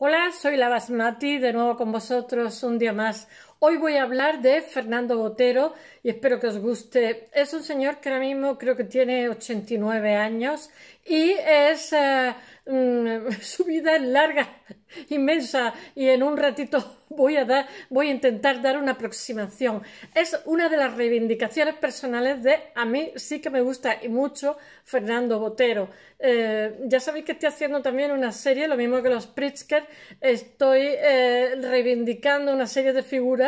Hola, soy mati de nuevo con vosotros un día más. Hoy voy a hablar de Fernando Botero y espero que os guste. Es un señor que ahora mismo creo que tiene 89 años y es... Eh, mm, su vida es larga, inmensa y en un ratito voy a, dar, voy a intentar dar una aproximación. Es una de las reivindicaciones personales de a mí sí que me gusta y mucho Fernando Botero. Eh, ya sabéis que estoy haciendo también una serie, lo mismo que los Pritzker, estoy eh, reivindicando una serie de figuras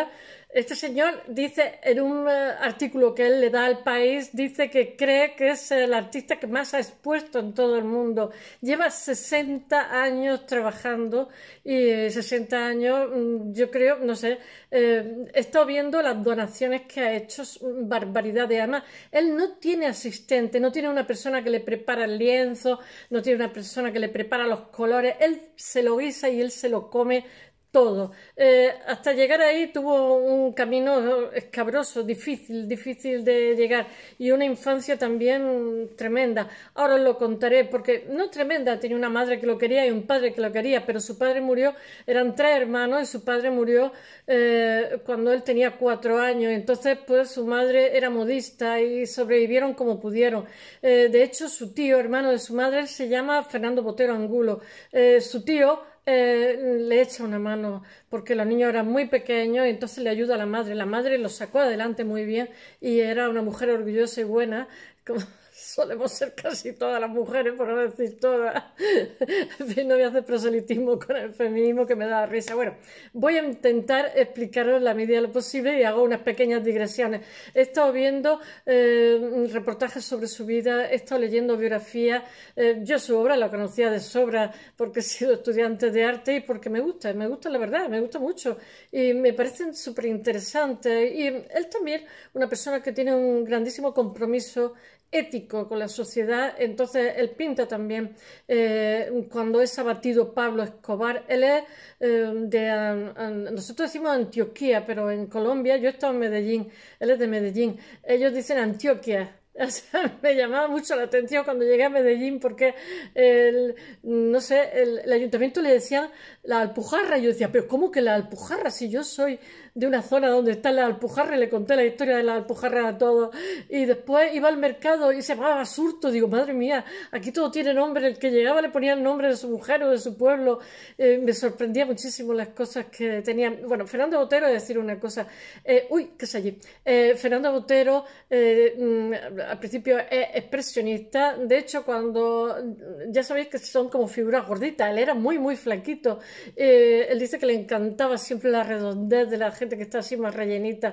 este señor dice en un eh, artículo que él le da al país, dice que cree que es el artista que más ha expuesto en todo el mundo. Lleva 60 años trabajando y 60 eh, años, mm, yo creo, no sé, eh, he estado viendo las donaciones que ha hecho, barbaridad de ama. Él no tiene asistente, no tiene una persona que le prepara el lienzo, no tiene una persona que le prepara los colores, él se lo guisa y él se lo come todo. Eh, hasta llegar ahí tuvo un camino escabroso, difícil, difícil de llegar y una infancia también tremenda. Ahora lo contaré porque no tremenda, tenía una madre que lo quería y un padre que lo quería, pero su padre murió, eran tres hermanos y su padre murió eh, cuando él tenía cuatro años. Entonces, pues su madre era modista y sobrevivieron como pudieron. Eh, de hecho, su tío, hermano de su madre, se llama Fernando Botero Angulo. su tío eh, le echa una mano porque los niños era muy pequeño y entonces le ayuda a la madre. La madre lo sacó adelante muy bien y era una mujer orgullosa y buena solemos ser casi todas las mujeres, por no decir todas. no voy a hacer proselitismo con el feminismo que me da risa. Bueno, voy a intentar explicaros la medida de lo posible y hago unas pequeñas digresiones. He estado viendo eh, reportajes sobre su vida, he estado leyendo biografías. Eh, yo su obra la conocía de sobra porque he sido estudiante de arte y porque me gusta, me gusta la verdad, me gusta mucho. Y me parecen súper interesantes. Y él también, una persona que tiene un grandísimo compromiso ético con la sociedad. Entonces, él pinta también eh, cuando es abatido Pablo Escobar. Él es eh, de, ah, ah, nosotros decimos Antioquía, pero en Colombia, yo he estado en Medellín, él es de Medellín. Ellos dicen Antioquia, o sea, me llamaba mucho la atención cuando llegué a Medellín porque el, no sé, el, ayuntamiento le decía la alpujarra. yo decía, pero ¿cómo que la alpujarra? Si yo soy de una zona donde está la Alpujarra le conté la historia de la Alpujarra a todos, y después iba al mercado y se llamaba Surto, digo, madre mía, aquí todo tiene nombre, el que llegaba le ponía el nombre de su mujer o de su pueblo, eh, me sorprendía muchísimo las cosas que tenían, bueno, Fernando Botero, decir una cosa, eh, uy, qué es allí, eh, Fernando Botero mm, al principio es expresionista, de hecho cuando, mm, ya sabéis que son como figuras gorditas, él era muy, muy flaquito, él dice que le encantaba siempre la redondez de la gente que está así más rellenita,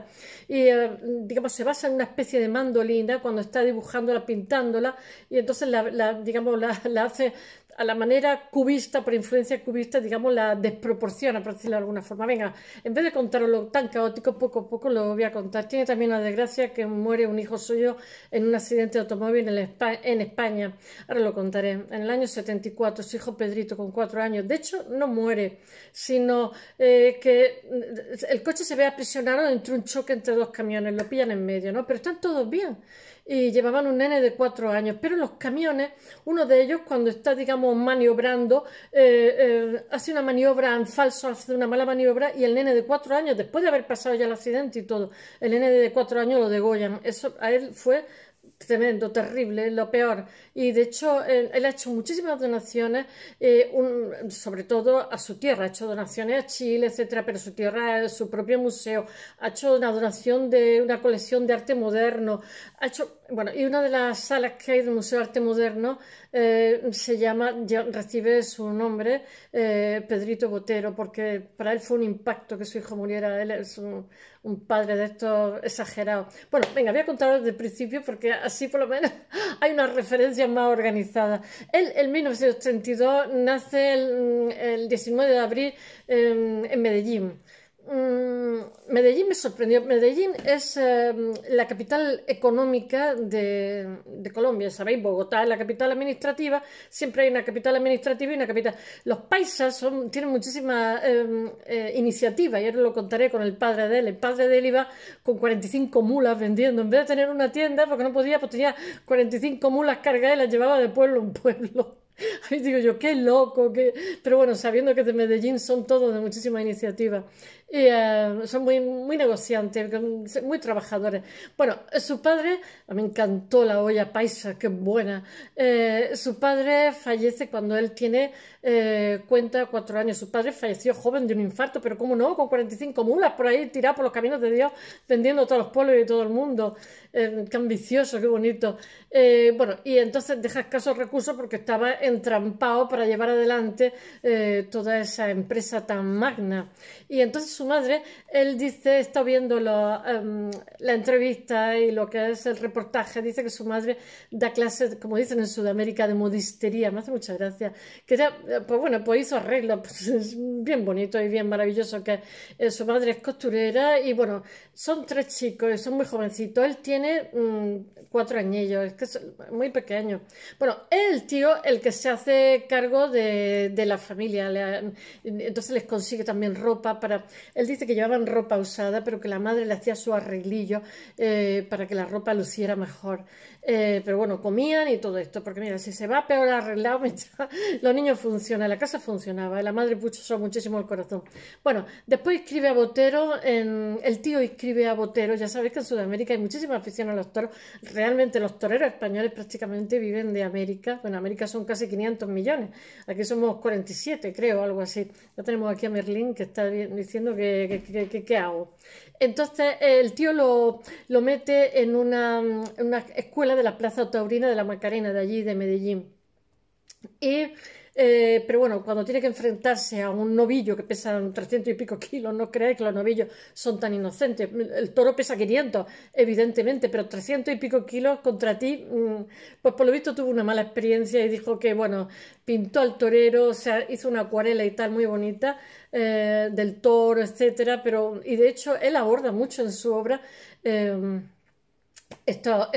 y eh, digamos se basa en una especie de mandolina cuando está dibujándola, pintándola, y entonces la, digamos, la hace a la manera cubista, por influencia cubista, digamos, la desproporciona, por decirlo de alguna forma. Venga, en vez de lo tan caótico, poco a poco lo voy a contar. Tiene también la desgracia que muere un hijo suyo en un accidente de automóvil en España. Ahora lo contaré. En el año 74, su hijo Pedrito, con cuatro años, de hecho, no muere, sino eh, que mm, el coche se ve aprisionado entre un choque entre dos camiones, lo pillan en medio, ¿no? Pero están todos bien y llevaban un nene de cuatro años. Pero los camiones, uno de ellos cuando está, digamos, maniobrando, eh, eh, hace una maniobra en falso, hace una mala maniobra y el nene de cuatro años, después de haber pasado ya el accidente y todo, el nene de cuatro años lo degollan. Eso a él fue tremendo, terrible, lo peor. Y de hecho, él, ha hecho muchísimas donaciones, eh, sobre todo a su tierra. Ha hecho donaciones a Chile, etcétera, pero su tierra es su propio museo. Ha hecho una donación de una colección de arte moderno. Ha hecho bueno, y una de las salas que hay del Museo de Arte Moderno eh, se llama, recibe su nombre, eh, Pedrito Botero, porque para él fue un impacto que su hijo muriera. Él es un, padre de estos exagerados. Bueno, venga, voy a contaros desde el principio porque así por lo menos hay una referencia más organizada. Él en 1932 nace el, 19 de abril em, en Medellín. Mm, Medellín me sorprendió. Medellín es em, la capital económica de, Colombia, sabéis, Bogotá es la capital administrativa, siempre hay una capital administrativa y una capital. Los paisas son, tienen muchísima em, eh, iniciativa, y lo contaré con el padre de él. El padre de él iba con 45 mulas vendiendo, en vez de tener una tienda, porque no podía, pues tenía 45 mulas cargadas y las llevaba de pueblo en pueblo. digo yo, qué loco, qué... pero bueno, sabiendo que de Medellín son todos de muchísima iniciativa, y, eh, son muy, muy negociantes, muy trabajadores. Bueno, su padre, A me encantó la olla paisa, qué buena. Eh, su padre fallece cuando él tiene, eh, cuenta, cuatro años. Su padre falleció joven de un infarto, pero cómo no, con 45 mulas por ahí tirado por los caminos de Dios, Vendiendo a todos los pueblos y todo el mundo. Eh, qué ambicioso, qué bonito. bueno, y entonces deja escasos recursos porque estaba en entrampado para llevar adelante eh, toda esa empresa tan magna. Y entonces su madre, él dice, está viendo em, la entrevista y lo que es el reportaje, dice que su madre da clases, como dicen en Sudamérica, de modistería, me hace mucha gracia, que era, eh, pues bueno, pues hizo arreglo pues es bien bonito y bien maravilloso que eh, su madre es costurera y bueno, son tres chicos son muy jovencitos, él tiene mm, cuatro añillos, es que es muy pequeño. Bueno, el tío, el que se hace cargo de, la familia. entonces les consigue también ropa para... Él dice que llevaban ropa usada, pero que la madre le hacía su arreglillo eh, para que la ropa luciera mejor. Eh, pero bueno, comían y todo esto, porque mira, si se va peor arreglado, los niños funcionan, la casa funcionaba, la madre puso muchísimo el corazón. Bueno, después escribe a Botero, en, el tío escribe a Botero, ya sabéis que en Sudamérica hay muchísima afición a los toros, realmente los toreros españoles prácticamente viven de América, bueno, América son casi 500 millones. Aquí somos 47, creo, algo así. Ya tenemos aquí a Merlín que está diciendo que qué hago. Entonces el tío lo, lo mete en una, una escuela de la Plaza Taurina de la Macarena, de allí, de Medellín. Y eh, pero bueno, cuando tiene que enfrentarse a un novillo que pesa 300 y pico kilos, no creáis que los novillos son tan inocentes. El toro pesa 500, evidentemente, pero 300 y pico kilos contra ti, mm, pues por lo visto tuvo una mala experiencia y dijo que, bueno, pintó al torero, o sea, hizo una acuarela y tal muy bonita eh, del toro, etcétera, pero, y de hecho, él aborda mucho en su obra. Em, estos,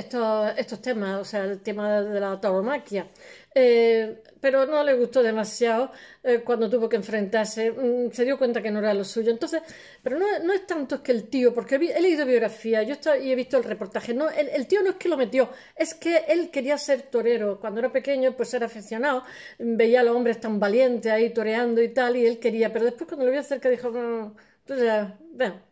estos temas, o sea, el tema de la tauromaquia eh, pero no le gustó demasiado eh, cuando tuvo que enfrentarse, mm, se dio cuenta que no era lo suyo. Entonces, pero no, es tanto que el tío, porque he, leído biografía yo y he visto el reportaje, no, el, tío no es que lo metió, es que él quería ser torero. Cuando era pequeño, pues era aficionado, mm, veía a los hombres tan valientes ahí toreando y tal, y él quería, pero después cuando lo vio cerca dijo, no, mm, ya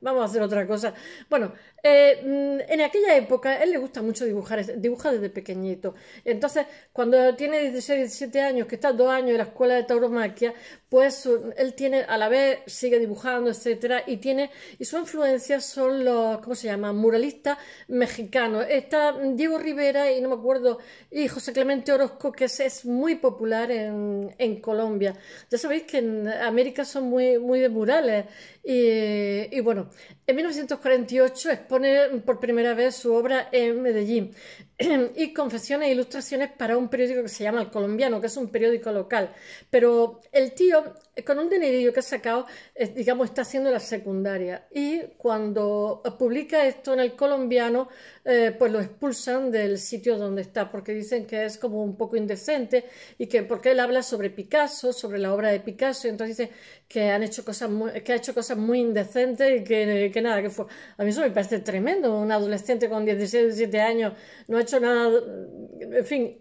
vamos a hacer otra cosa. Bueno, eh, mm, en aquella época él le gusta mucho dibujar, dibuja desde pequeñito. Entonces, cuando tiene 16, 17 años, que está dos años en la escuela de tauromaquia, pues él tiene, a la vez sigue dibujando, etcétera, y tiene, y su influencia son los, ¿cómo se llama? Muralistas mexicanos. Está Diego Rivera y no me acuerdo, y José Clemente Orozco, que es, muy popular en, Colombia. Ya sabéis que en América son muy, muy de murales y y bueno, en 1948 expone por primera vez su obra en Medellín y confesiones e ilustraciones para un periódico que se llama El Colombiano, que es un periódico local. Pero el tío, con un dinerillo que ha sacado, eh, digamos, está haciendo la secundaria. Y cuando publica esto en El Colombiano, eh, pues lo expulsan del sitio donde está, porque dicen que es como un poco indecente y que porque él habla sobre Picasso, sobre la obra de Picasso, y entonces dice que, han hecho cosas que ha hecho cosas muy indecentes y que nada, que fue. A mí eso me parece tremendo. Un adolescente con 16, 17 años no ha hecho nada. En fin, eh,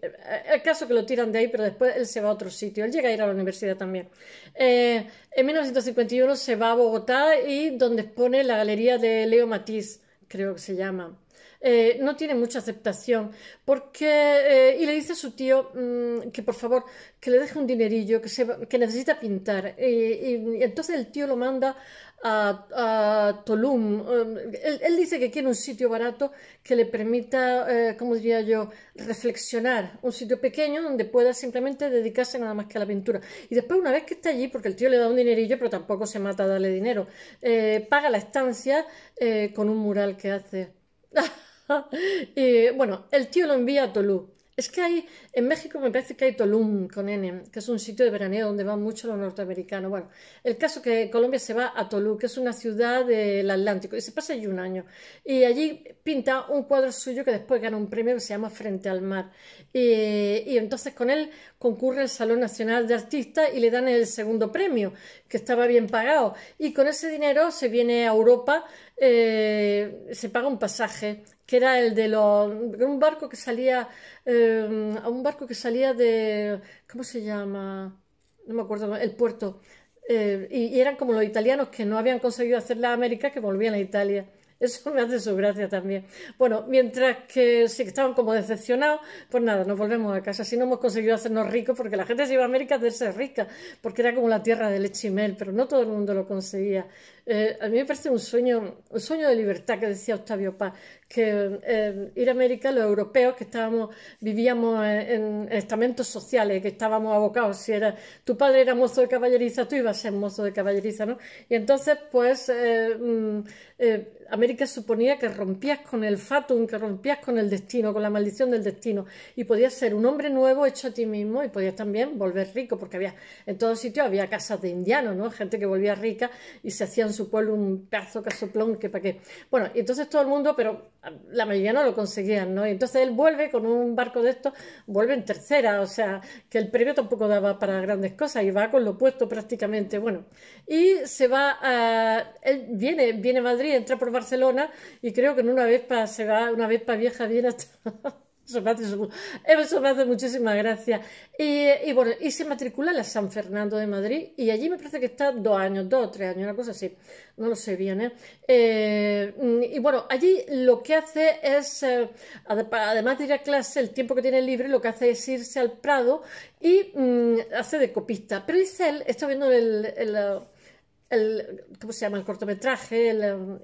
el caso que lo tiran de ahí, pero después él se va a otro sitio. Él llega a ir a la universidad también. Eh, en 1951 se va a Bogotá y donde expone la galería de Leo Matiz, creo que se llama. Eh, no tiene mucha aceptación porque y le dice a su tío mm, que por favor que le deje un dinerillo que, necesita pintar y entonces el tío lo manda a, Tolum um, Él, dice que quiere un sitio barato que le permita, eh, como diría yo, reflexionar. Un sitio pequeño donde pueda simplemente dedicarse nada más que a la pintura. Y después, una vez que está allí, porque el tío le da un dinerillo, pero tampoco se mata a darle dinero, eh, paga la estancia eh, con un mural que hace. y bueno, el tío lo envía a Tolum es que hay, en México me parece que hay Tulum con N, que es un sitio de veraneo donde van mucho los norteamericanos. Bueno, el caso que Colombia se va a Tolú, que es una ciudad del Atlántico, y se pasa allí un año. Y allí pinta un cuadro suyo que después gana un premio que se llama Frente al Mar. Y, entonces con él concurre el Salón Nacional de Artistas y le dan el segundo premio, que estaba bien pagado. Y con ese dinero se viene a Europa, eh, se paga un pasaje que era el de los un barco que salía eh, un barco que salía de cómo se llama no me acuerdo el puerto eh, y, eran como los italianos que no habían conseguido hacer la América que volvían a Italia eso me hace su gracia también. Bueno, mientras que sí que estaban como decepcionados, pues nada, nos volvemos a casa. Si no hemos conseguido hacernos ricos, porque la gente se iba a América a hacerse rica, porque era como la tierra de leche pero no todo el mundo lo conseguía. Eh, a mí me parece un sueño, un sueño de libertad que decía Octavio Paz, que eh, ir a América, los europeos que estábamos, vivíamos en, estamentos sociales, que estábamos abocados. Si era tu padre era mozo de caballeriza, tú ibas a ser mozo de caballeriza, ¿no? Y entonces, pues, eh, mm, eh, América suponía que rompías con el fatum, que rompías con el destino, con la maldición del destino, y podías ser un hombre nuevo hecho a ti mismo y podías también volver rico, porque había en todo sitio había casas de indianos, ¿no? Gente que volvía rica y se hacía en su pueblo un pedazo casoplón, que para qué. Bueno, y entonces todo el mundo, pero la mayoría no lo conseguían, ¿no? Y entonces él vuelve con un barco de estos, vuelve en tercera, o sea, que el premio tampoco daba para grandes cosas y va con lo puesto prácticamente, bueno. Y se va a... él viene, viene a Madrid entra por Barcelona y creo que en una vez para se va, una vez para vieja viene hasta... Eso me, hace, muchísima gracia. Y, y, bueno, y se matricula en la San Fernando de Madrid y allí me parece que está dos años, dos o tres años, una cosa así. No lo sé bien, ¿eh? eh y bueno, allí lo que hace es, eh, además de ir a clase, el tiempo que tiene libre, lo que hace es irse al Prado y mm, hace de copista. Pero dice él, está viendo el el, ¿cómo se llama? El cortometraje.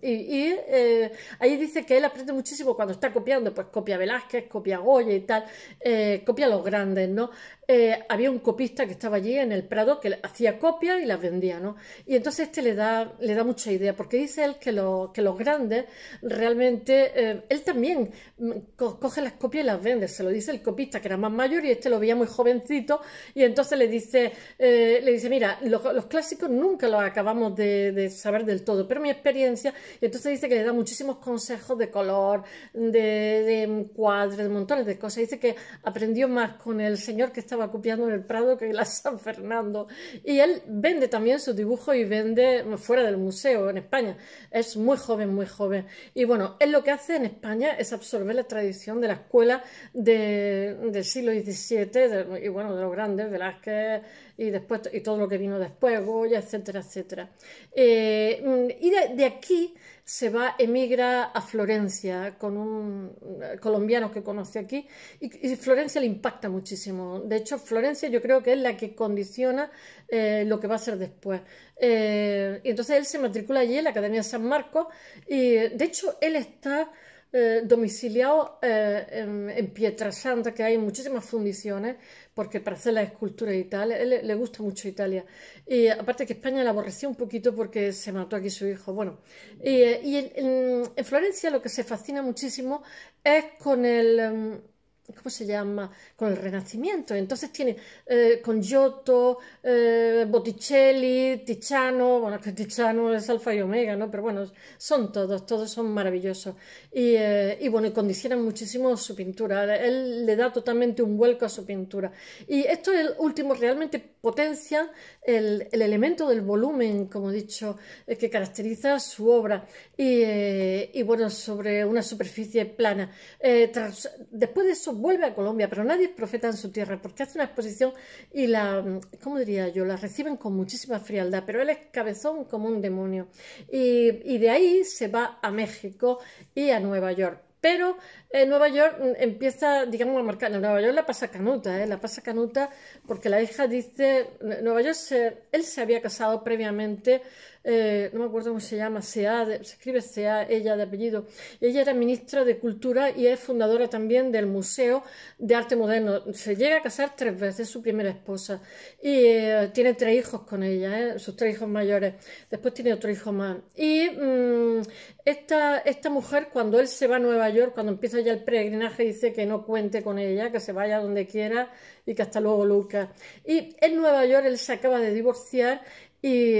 y, eh, ahí dice que él aprende muchísimo cuando está copiando, pues copia Velázquez, copia Goya y tal, eh, copia los grandes, ¿no? Eh, había un copista que estaba allí en el Prado que hacía copias y las vendía, ¿no? Y entonces este le da, le da mucha idea, porque dice él que, lo, que los grandes realmente, eh, él también mm, coge las copias y las vende, se lo dice el copista que era más mayor y este lo veía muy jovencito y entonces le dice, eh, le dice mira, los, clásicos nunca los acabamos de, saber del todo, pero mi experiencia, y entonces dice que le da muchísimos consejos de color, de, de mm, cuadros, de montones de cosas, dice que aprendió más con el señor que está estaba copiando en el Prado que es la San Fernando. Y él vende también sus dibujos y vende fuera del museo, en España. Es muy joven, muy joven. Y bueno, él lo que hace en España es absorber la tradición de la escuela del siglo XVII y bueno, de los grandes, Velázquez y, después, y todo lo que vino después, Goya, etcétera, etcétera. Eh, y de aquí se va, emigra a Florencia con un eh, colombiano que conoce aquí y, Florencia le impacta muchísimo. De hecho, Florencia yo creo que es la que condiciona eh, lo que va a ser después. Eh, y entonces él se matricula allí en la Academia de San Marcos y de hecho él está... Eh, domiciliado eh, en, Pietrasanta, que hay muchísimas fundiciones, porque para hacer las esculturas y tal, le gusta mucho Italia. Y aparte que España le aborreció un poquito porque se mató aquí su hijo. Bueno, y, eh, en, Florencia lo que se fascina muchísimo es con el em, ¿cómo se llama? Con el Renacimiento. Entonces tiene eh, con Giotto, eh, Botticelli, Tiziano, bueno, que Tiziano es alfa y omega, ¿no? Pero bueno, son todos, todos son maravillosos. Eh, y, bueno, y condicionan muchísimo su pintura. Él le da totalmente un vuelco a su pintura. Y esto es el último realmente potencia el, elemento del volumen, como he dicho, eh, que caracteriza su obra. Y, eh, y, bueno, sobre una superficie plana. Eh, después de eso vuelve a Colombia, pero nadie profeta en su tierra, porque hace una exposición y la, ¿cómo diría yo? La reciben con muchísima frialdad, pero él es cabezón como un demonio. Y, y de ahí se va a México y a Nueva York pero eh, Nueva York mm, empieza, digamos, a marcar, En Nueva York la pasa canuta, eh, la pasa canuta porque la hija dice, Nueva York, él se había casado previamente eh, no me acuerdo cómo se llama, Sea, se escribe Sea, ella de apellido. Ella era ministra de Cultura y es fundadora también del Museo de Arte Moderno. Se llega a casar tres veces, su primera esposa, y eh, tiene tres hijos con ella, eh, sus tres hijos mayores. Después tiene otro hijo más. Y mm, esta, mujer, cuando él se va a Nueva York, cuando empieza ya el peregrinaje, dice que no cuente con ella, que se vaya donde quiera y que hasta luego Lucas. Y en Nueva York él se acaba de divorciar y,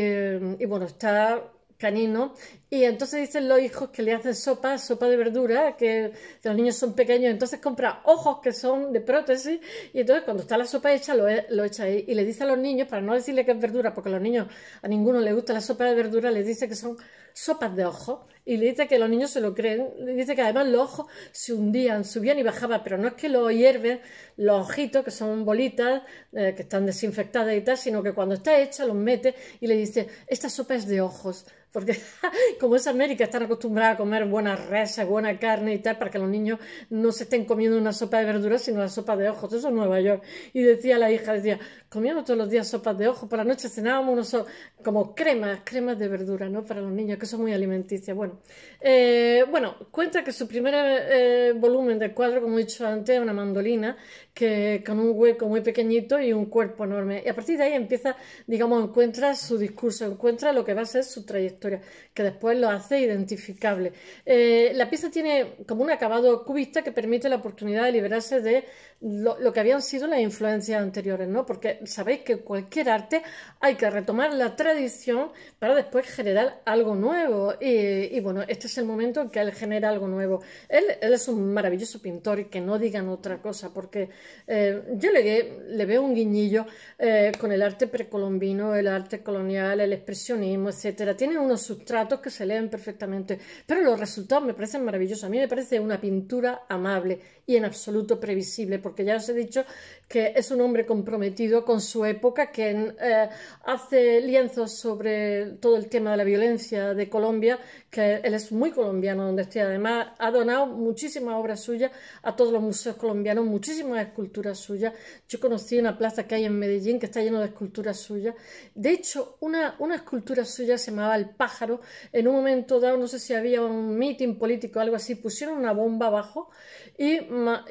y bueno, está canino y entonces dicen los hijos que le hacen sopa, sopa de verdura, que los niños son pequeños, entonces compra ojos que son de prótesis y entonces cuando está la sopa hecha lo, echa ahí y le dice a los niños, para no decirle que es verdura, porque a los niños a ninguno le gusta la sopa de verdura, les dice que son sopas de ojos y le dice que los niños se lo creen, le dice que además los ojos se hundían, subían y bajaban, pero no es que lo hierven los ojitos, que son bolitas, eh, que están desinfectadas y tal, sino que cuando está hecha los mete y le dice, esta sopa es de ojos, porque como es América, están acostumbrados a comer buena resa, buena carne y tal, para que los niños no se estén comiendo una sopa de verduras, sino la sopa de ojos. Eso es Nueva York. Y decía la hija, decía, comíamos todos los días sopas de ojo, por la noche cenábamos unos, como cremas, cremas de verdura, ¿no? Para los niños, que son muy alimenticias. Bueno, eh, bueno cuenta que su primer eh, volumen del cuadro, como he dicho antes, es una mandolina que, con un hueco muy pequeñito y un cuerpo enorme. Y a partir de ahí empieza, digamos, encuentra su discurso, encuentra lo que va a ser su trayectoria, que después lo hace identificable. Eh, la pieza tiene como un acabado cubista que permite la oportunidad de liberarse de lo, lo que habían sido las influencias anteriores, ¿no? Porque sabéis que cualquier arte hay que retomar la tradición para después generar algo nuevo. Y, bueno, este es el momento en que él genera algo nuevo. Él, es un maravilloso pintor y que no digan otra cosa, porque eh, yo le, veo un guiñillo eh, con el arte precolombino, el arte colonial, el expresionismo, etcétera. Tiene unos sustratos que se leen perfectamente, pero los resultados me parecen maravillosos. A mí me parece una pintura amable y en absoluto previsible, porque ya os he dicho que es un hombre comprometido con su época, que eh, hace lienzos sobre todo el tema de la violencia de Colombia, que él es muy colombiano donde estoy. Además, ha donado muchísimas obras suyas a todos los museos colombianos, muchísimas esculturas suyas. Yo conocí una plaza que hay en Medellín que está llena de esculturas suyas. De hecho, una, una escultura suya se llamaba El pájaro. En un momento dado, no sé si había un mitin político o algo así, pusieron una bomba abajo y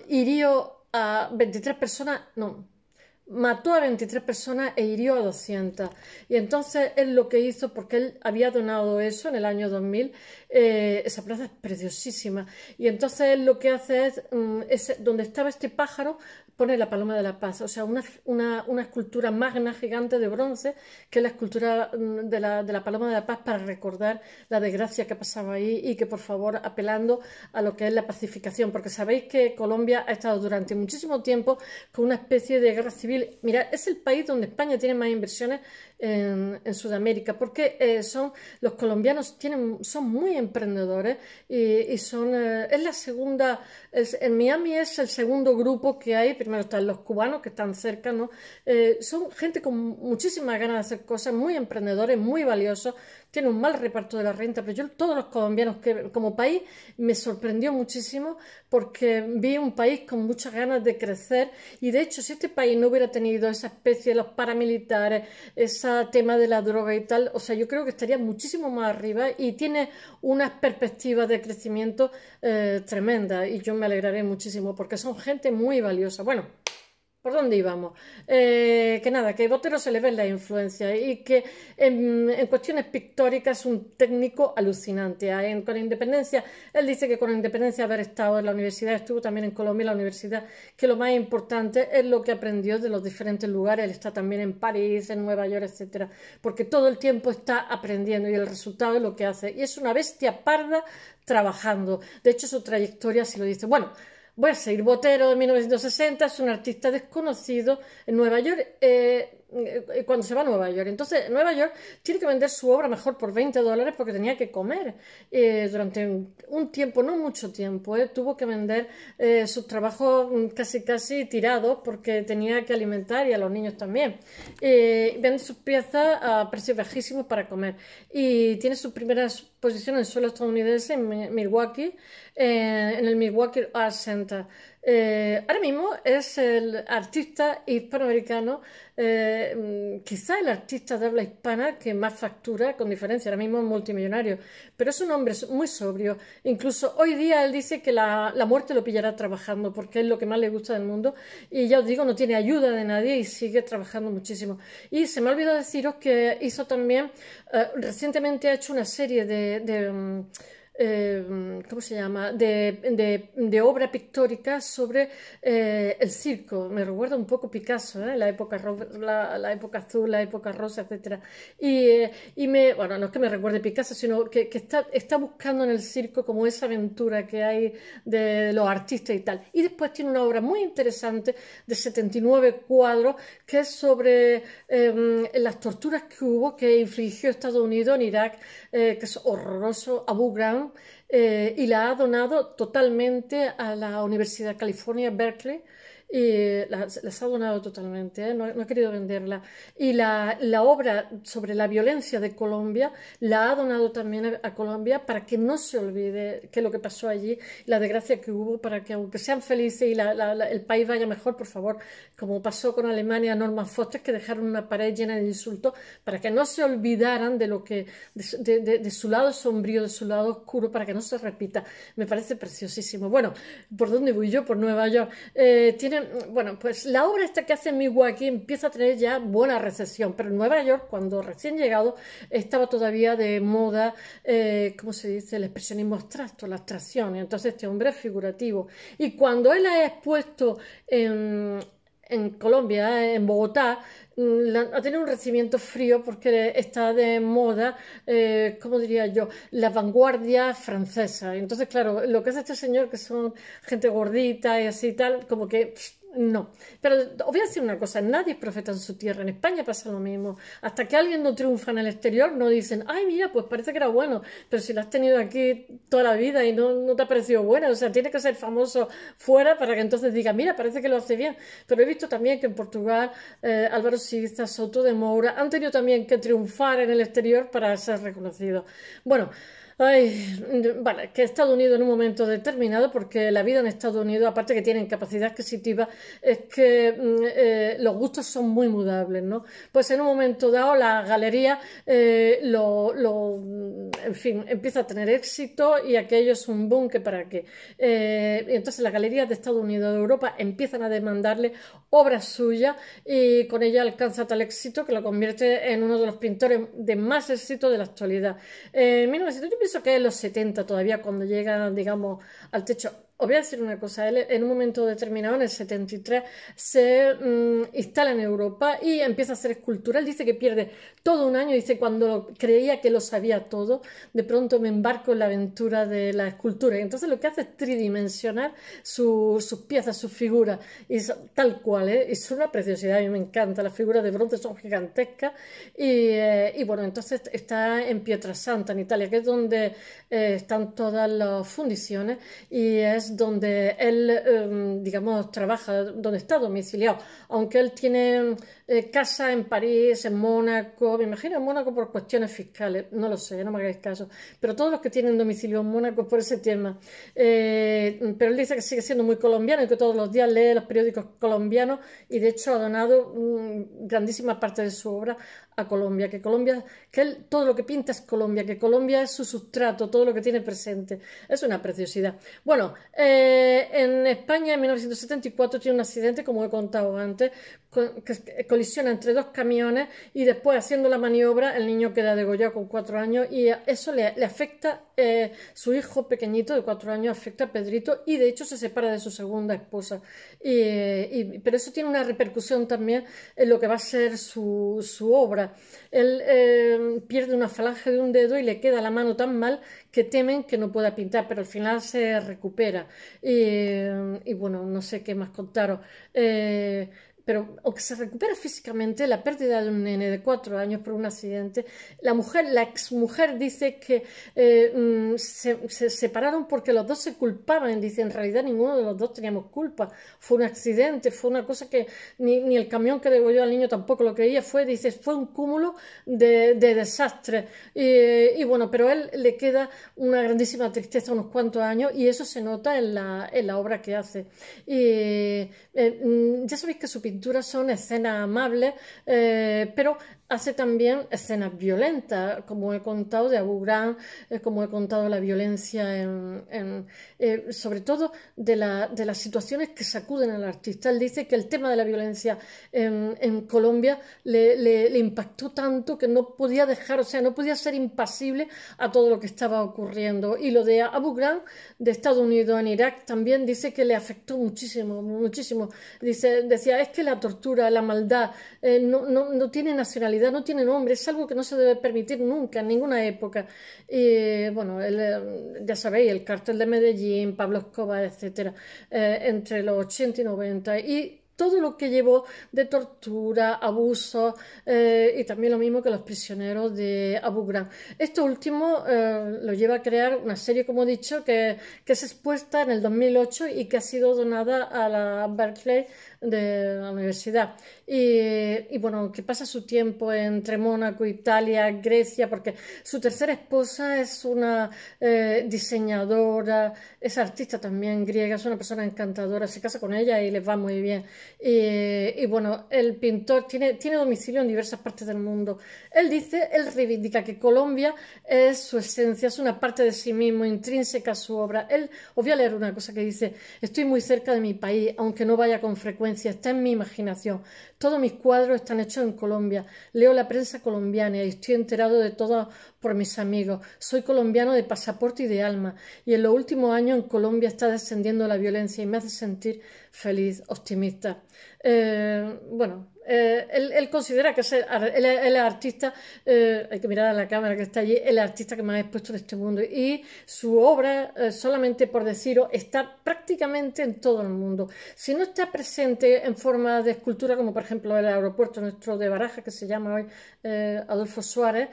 hirió a 23 personas, no, mató a 23 personas e hirió a 200. Y entonces él lo que hizo, porque él había donado eso en el año 2000, eh, esa plaza es preciosísima. Y entonces él lo que hace es, mm, es donde estaba este pájaro, pone la Paloma de la Paz, o sea, una, una, escultura magna gigante de bronce, que es la escultura mm, de la, Paloma de la Paz para recordar la desgracia que pasaba ahí y que, por favor, apelando a lo que es la pacificación, porque sabéis que Colombia ha estado durante muchísimo tiempo con una especie de guerra civil. Mira, es el país donde España tiene más inversiones en, Sudamérica, porque eh, son, los colombianos tienen, son muy emprendedores y, son, eh, es la segunda, en Miami es el segundo grupo que hay, primero están los cubanos que están cerca, ¿no? Eh, son gente con muchísimas ganas de hacer cosas, muy emprendedores, muy valiosos, tiene un mal reparto de la renta, pero yo todos los colombianos que como país me sorprendió muchísimo porque vi un país con muchas ganas de crecer y de hecho si este país no hubiera tenido esa especie de los paramilitares, ese tema de la droga y tal, o sea, yo creo que estaría muchísimo más arriba y tiene unas perspectivas de crecimiento eh, tremenda y yo me alegraré muchísimo porque son gente muy valiosa. Bueno, ¿Por dónde íbamos? Eh, que nada, que Botero se le ve la influencia y que en, cuestiones pictóricas es un técnico alucinante. Ah, con Independencia, él dice que con Independencia haber estado en la universidad, estuvo también en Colombia, en la universidad, que lo más importante es lo que aprendió de los diferentes lugares. Él está también en París, en Nueva York, etcétera, porque todo el tiempo está aprendiendo y el resultado es lo que hace. Y es una bestia parda trabajando. De hecho, su trayectoria si lo dice. Bueno, bueno, Seir Botero de 1960 es un artista desconocido en Nueva York. Eh, eh, eh, cuando se va a Nueva York. Entonces, Nueva York tiene que vender su obra mejor por 20 dólares porque tenía que comer eh, durante un tiempo, no mucho tiempo. tuvo que vender sus trabajos mm, casi casi tirados porque tenía que alimentar y a los niños también. vende sus piezas a precios bajísimos para comer. Y tiene su primera exposición en suelo estadounidense, en Milwaukee, en el Milwaukee Art Center. Eh, ahora mismo es el artista hispanoamericano, eh, mm, quizá el artista de habla hispana que más factura, con diferencia, ahora mismo es multimillonario, pero es un hombre muy sobrio. Incluso hoy día él dice que la, muerte lo pillará trabajando porque es lo que más le gusta del mundo y ya os digo, no tiene ayuda de nadie y sigue trabajando muchísimo. Y se me ha olvidado deciros que hizo también, eh, recientemente ha hecho una serie de mm, eh, ¿cómo se llama?, de, obra pictórica sobre eh, el circo. Me recuerda un poco Picasso, ¿eh? la, época la, la, época azul, la época rosa, etcétera eh, Y, me, bueno, no es que me recuerde Picasso, sino que, está, está, buscando en el circo como esa aventura que hay de los artistas y tal. Y después tiene una obra muy interesante de 79 cuadros que es sobre em, las torturas que hubo que infligió Estados Unidos en Irak, que es horroroso, Abu Ghraib, eh, y la ha donado totalmente a la Universidad de California, Berkeley, y las, ha donado totalmente, ¿eh? no, he querido venderla. Y la, obra sobre la violencia de Colombia la ha donado también a, Colombia para que no se olvide que lo que pasó allí, la desgracia que hubo, para que aunque sean felices y el país vaya mejor, por favor, como pasó con Alemania, Norma Foster, que dejaron una pared llena de insultos, para que no se olvidaran de lo que, de, su lado sombrío, de su lado oscuro, para que no se repita. Me parece preciosísimo. Bueno, ¿por dónde voy yo? Por Nueva York. Eh, tienen bueno, pues la obra esta que hace Miwaki empieza a tener ya buena recepción, pero en Nueva York, cuando recién llegado, estaba todavía de moda, eh, ¿cómo se dice?, el expresionismo abstracto, la abstracción, y entonces este hombre es figurativo. Y cuando él ha expuesto en en Colombia, en Bogotá, mm, ha tenido un recibimiento frío porque está de moda, eh, ¿cómo diría yo?, la vanguardia francesa. Entonces, claro, lo que hace este señor, que son gente gordita y así tal, como que no, pero voy a decir una cosa, nadie es profeta en su tierra, en España pasa lo mismo, hasta que alguien no triunfa en el exterior no dicen, ay mira, pues parece que era bueno, pero si lo has tenido aquí toda la vida y no, te ha parecido bueno, o sea, tiene que ser famoso fuera para que entonces diga, mira, parece que lo hace bien, pero he visto también que en Portugal eh, Álvaro Siza, Soto de Moura han tenido también que triunfar en el exterior para ser reconocidos. Bueno, Ay, vale que Estados Unidos en un momento determinado, porque la vida en Estados Unidos, aparte que tienen capacidad adquisitiva, es que mm, eh, los gustos son muy mudables, ¿no? Pues en un momento dado, la galería eh, lo, en fin, empieza a tener éxito y aquello es un boom que para qué. Eh, entonces las galerías de Estados Unidos de Europa empiezan a demandarle obras suyas y con ella alcanza tal éxito que lo convierte en uno de los pintores de más éxito de la actualidad. En yo pienso que es los 70 todavía cuando llega, digamos, al techo voy a decir una cosa, él en un momento determinado, en el 73, se mm, instala en Europa y empieza a hacer escultura. dice que pierde todo un año, dice, cuando creía que lo sabía todo, de pronto me embarco en la aventura de la escultura. Y entonces lo que hace es tridimensionar sus piezas, sus figuras, tal cual, ¿eh? es una preciosidad, a mí me encanta, las figuras de bronce son gigantescas. Y, eh, bueno, entonces está en Pietrasanta, en Italia, que es donde eh, están todas las fundiciones y es donde él, em, digamos, trabaja, donde está domiciliado. Aunque él tiene eh, casa en París, en Mónaco, me imagino en Mónaco por cuestiones fiscales, no lo sé, no me hagáis caso. Pero todos los que tienen domicilio en Mónaco por ese tema. Eh, pero él dice que sigue siendo muy colombiano y que todos los días lee los periódicos colombianos y de hecho ha donado mm, grandísima parte de su obra a Colombia, que Colombia, que todo lo que pinta es Colombia, que Colombia es su sustrato, todo lo que tiene presente. Es una preciosidad. Bueno, eh, en España en 1974 tiene un accidente, como he contado antes, que eh, colisiona entre dos camiones y después haciendo la maniobra el niño queda degollado con cuatro años y eso le, afecta, eh, su hijo pequeñito de cuatro años afecta a Pedrito y de hecho se separa de su segunda esposa. pero eso tiene una repercusión también en lo que va a ser su obra él em, pierde una falange de un dedo y le queda la mano tan mal que temen que no pueda pintar, pero al final se recupera. Y, em, bueno, no sé qué más contaros. Eh, pero o que se recupera físicamente la pérdida de un nene de cuatro años por un accidente. La mujer, la exmujer dice que eh, mm, se, separaron porque los dos se culpaban. Dice, en realidad ninguno de los dos teníamos culpa. Fue un accidente, fue una cosa que ni, el camión que devolvió al niño tampoco lo creía. Fue, dice, fue un cúmulo de, desastres. y bueno, pero a él le queda una grandísima tristeza unos cuantos años y eso se nota en la, obra que hace. Eh, mm, ya sabéis que su son escenas amables, eh, pero hace también escenas violentas, como he contado de Abu Ghraib, eh, como he contado la violencia, en, eh, sobre todo de, de, las situaciones que sacuden al artista. Él dice que el tema de la violencia en, Colombia le, impactó tanto que no podía dejar, o sea, no podía ser impasible a todo lo que estaba ocurriendo. Y lo de Abu Ghraib de Estados Unidos en Irak también dice que le afectó muchísimo, muchísimo. Dice, decía, es que la tortura, la maldad, eh, no, no, no tiene nacionalidad no tiene nombre, es algo que no se debe permitir nunca, en ninguna época. y bueno, eh, ya sabéis, el cartel de Medellín, Pablo Escobar, etc., eh, entre los 80 y 90. Y todo lo que llevó de tortura, abuso eh, y también lo mismo que los prisioneros de Abu Ghraib. Esto último eh, lo lleva a crear una serie, como he dicho, que, que, es expuesta en el 2008 y que ha sido donada a la Berkeley de la universidad. Y, bueno, que pasa su tiempo entre Mónaco, Italia, Grecia, porque su tercera esposa es una eh, diseñadora, es artista también griega, es una persona encantadora, se casa con ella y les va muy bien. Eh, y bueno, el pintor tiene, tiene domicilio en diversas partes del mundo. Él dice, él reivindica que Colombia es su esencia, es una parte de sí mismo, intrínseca a su obra. Él, os voy a leer una cosa que dice, estoy muy cerca de mi país, aunque no vaya con frecuencia, está en mi imaginación. Todos mis cuadros están hechos en Colombia. Leo la prensa colombiana y estoy enterado de todo por mis amigos. Soy colombiano de pasaporte y de alma. Y en los últimos años en Colombia está descendiendo la violencia y me hace sentir feliz, optimista. Eh, bueno, eh, él, considera que es el, artista, eh, hay que mirar a la cámara que está allí, el artista que más ha expuesto de este mundo. Y su obra, solamente por decirlo, está prácticamente en todo el mundo. Si no está presente en forma de escultura, como por ejemplo el aeropuerto nuestro de Baraja que se llama hoy Adolfo Suárez,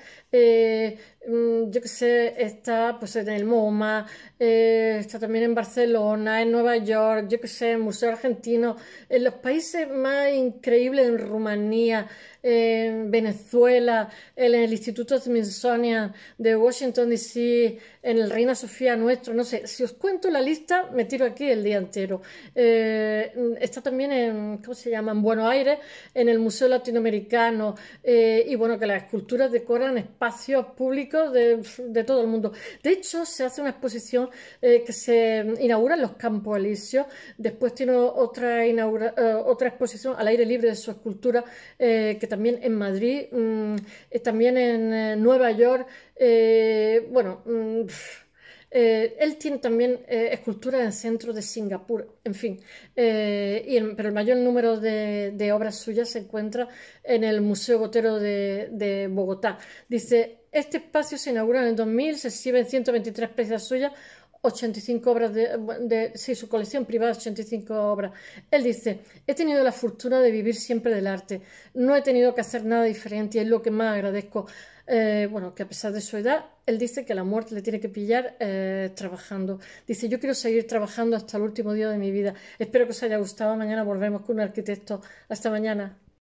mm, yo que sé, está pues en el MoMA, está también en Barcelona, en Nueva York, yo que sé, en Museo Argentino, en los países más increíble en Rumanía en Venezuela, en el Instituto Smithsonian de Washington DC, en el Reina Sofía nuestro, no sé, si os cuento la lista me tiro aquí el día entero. Eh, está también en, ¿cómo se llama?, en Buenos Aires, en el Museo Latinoamericano, eh, y bueno, que las esculturas decoran espacios públicos de, todo el mundo. De hecho, se hace una exposición eh, que se inaugura en los Campos Elíseos, después tiene otra, otra exposición al aire libre de su escultura que también en Madrid, mm, eh, también en eh, Nueva York, eh, bueno, mm, él tiene también esculturas en el centro de Singapur, en fin, pero el mayor número de, obras suyas se encuentra en el Museo Botero de, Bogotá. Dice, este espacio se inaugura en el 2000, se exhiben 123 piezas suyas 85 obras de, sí, su colección privada, 85 obras. Él dice, he tenido la fortuna de vivir siempre del arte, no he tenido que hacer nada diferente y es lo que más agradezco. Eh, bueno, que a pesar de su edad, él dice que la muerte le tiene que pillar eh, trabajando. Dice, yo quiero seguir trabajando hasta el último día de mi vida. Espero que os haya gustado. Mañana volvemos con un arquitecto. Hasta mañana.